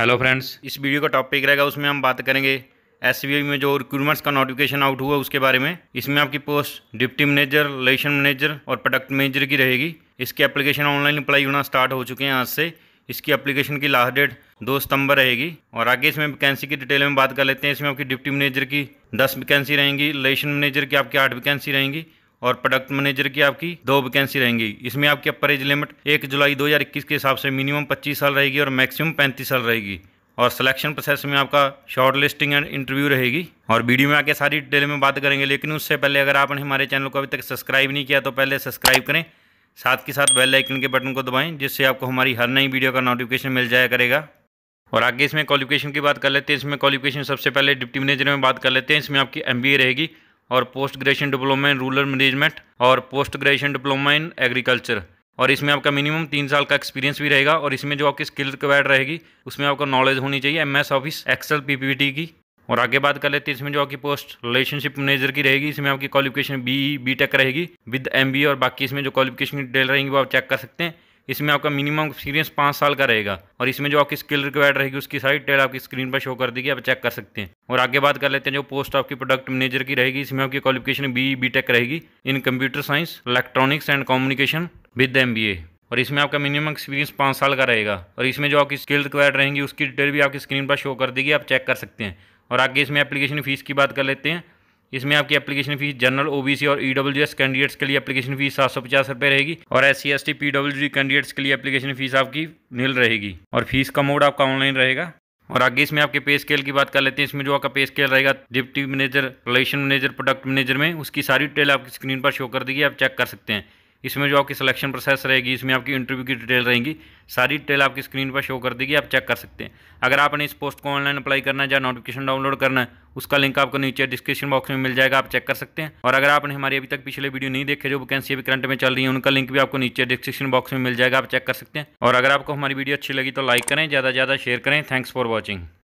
hello friends इस video का topic रहेगा उसमें हम बात करेंगे एस में जो रिक्रूटमेंट्स का नोटिफिकेशन आउट हुआ उसके बारे में इसमें आपकी post deputy manager relation manager और प्रोडक्ट मैनेजर की रहेगी इसकी एप्लीकेशन ऑनलाइन अप्लाई होना स्टार्ट हो चुके हैं आज से इसकी एप्लीकेशन की लास्ट डेट दो सितंबर रहेगी और आगे इसमें वैकेंसी की डिटेल में बात कर लेते हैं इसमें आपकी डिप्टी मैनेजर की दस वैकेंसी रहेंगी लेशन मैनेजर की आपकी आठ वैकेंसी रहेंगी और प्रोडक्ट मैनेजर की आपकी दो वैकेंसी रहेंगी इसमें आपकी अपर एज लिमिट एक जुलाई 2021 के हिसाब से मिनिमम 25 साल रहेगी और मैक्सिमम 35 साल रहेगी और सिलेक्शन प्रोसेस में आपका शॉर्ट लिस्टिंग एंड इंटरव्यू रहेगी और वीडियो में आके सारी डिटेल में बात करेंगे लेकिन उससे पहले अगर आपने हमारे चैनल को अभी तक सब्सक्राइब नहीं किया तो पहले सब्सक्राइब करें साथ के साथ बेल आइकन के बटन को दबाएं जिससे आपको हमारी हर नई वीडियो का नोटिफिकेशन मिल जाया करेगा और आगे इसमें क्वालिफिकेशन की बात कर लेते हैं इसमें क्वालिफिकेशन सबसे पहले डिप्टी मैनेजर में बात कर लेते हैं इसमें आपकी एम रहेगी और post graduation diploma in rural management और post graduation diploma in agriculture और इसमें आपका मिनिमम तीन साल का एक्सपीरियंस भी रहेगा और इसमें जो आपकी स्किल रिक्वायर्ड रहेगी उसमें आपका नॉलेज होनी चाहिए एम एस ऑफिस एक्सेल टी की और आगे बात कर लेते हैं इसमें जो आपकी पोस्ट रिलेशनशिप मैनेजर की रहेगी इसमें आपकी क्वालिफिकेशन बी बी टेक रहेगी विद एम बी और बाकी इसमें जो क्वालिफिकेशन डिटेल रहेंगी वो आप चेक कर सकते हैं इसमें आपका मिनिमम एक्सपीरियंस पाँच साल का रहेगा और इसमें जो आपकी स्किल रिक्वायर्ड रहेगी उसकी सारी डिटेल आपकी स्क्रीन पर शो कर देगी आप चेक कर सकते हैं और आगे बात कर लेते हैं जो पोस्ट आपकी प्रोडक्ट मैनेजर की रहेगी इसमें आपकी क्वालिफिकेशन बी बी टेक रहेगी in computer science electronics and communication with M B A और इसमें आपका मिनिमम एक्सपीरियंस पाँच साल का रहेगा और इसमें जो आपकी स्किल रिक्वायर्ड रहेंगी उसकी डिटेल भी आपकी स्क्रीन पर शो कर देगी आप चेक कर सकते हैं और आगे इसमें एप्लीकेशन फ़ीस की बात कर लेते हैं इसमें आपकी एप्लीकेशन फीस जनरल ओबीसी और ईडब्ल्यूएस e कैंडिडेट्स के लिए एप्लीकेशन फीस सात सौ पचास रुपये रहेगी और S C S T PWD candidates के लिए एप्लीकेशन फीस आपकी नील रहेगी और फीस का मोड आपका ऑनलाइन रहेगा और आगे इसमें आपके पे स्केल की बात कर लेते हैं इसमें जो आपका पे स्केल रहेगा deputy manager relation manager product manager में उसकी सारी डिटेल आपकी स्क्रीन पर शो कर देगी आप चेक कर सकते हैं इसमें जो आपकी सिलेक्शन प्रोसेस रहेगी इसमें आपकी इंटरव्यू की डिटेल रहेगी सारी डिटेल आपकी स्क्रीन पर शो कर देगी आप चेक कर सकते हैं अगर आपने इस पोस्ट को ऑनलाइन अप्लाई करना है या नोटिफिकेशन डाउनलोड करना है उसका लिंक आपको नीचे डिस्क्रिप्शन बॉक्स में मिल जाएगा आप चेक कर सकते हैं और अगर आपने हमारी अभी तक पिछले वीडियो नहीं देखे जो वैकेंसी अभी करंट में चल रही है उनका लिंक भी आपको नीचे डिस्क्रिप्शन बॉक्स में मिल जाएगा आप चेक कर सकते हैं और अगर आपको हमारी वीडियो अच्छी लगी तो लाइक करें ज़्यादा से ज़्यादा शेयर करें थैंक्स फॉर वॉचिंग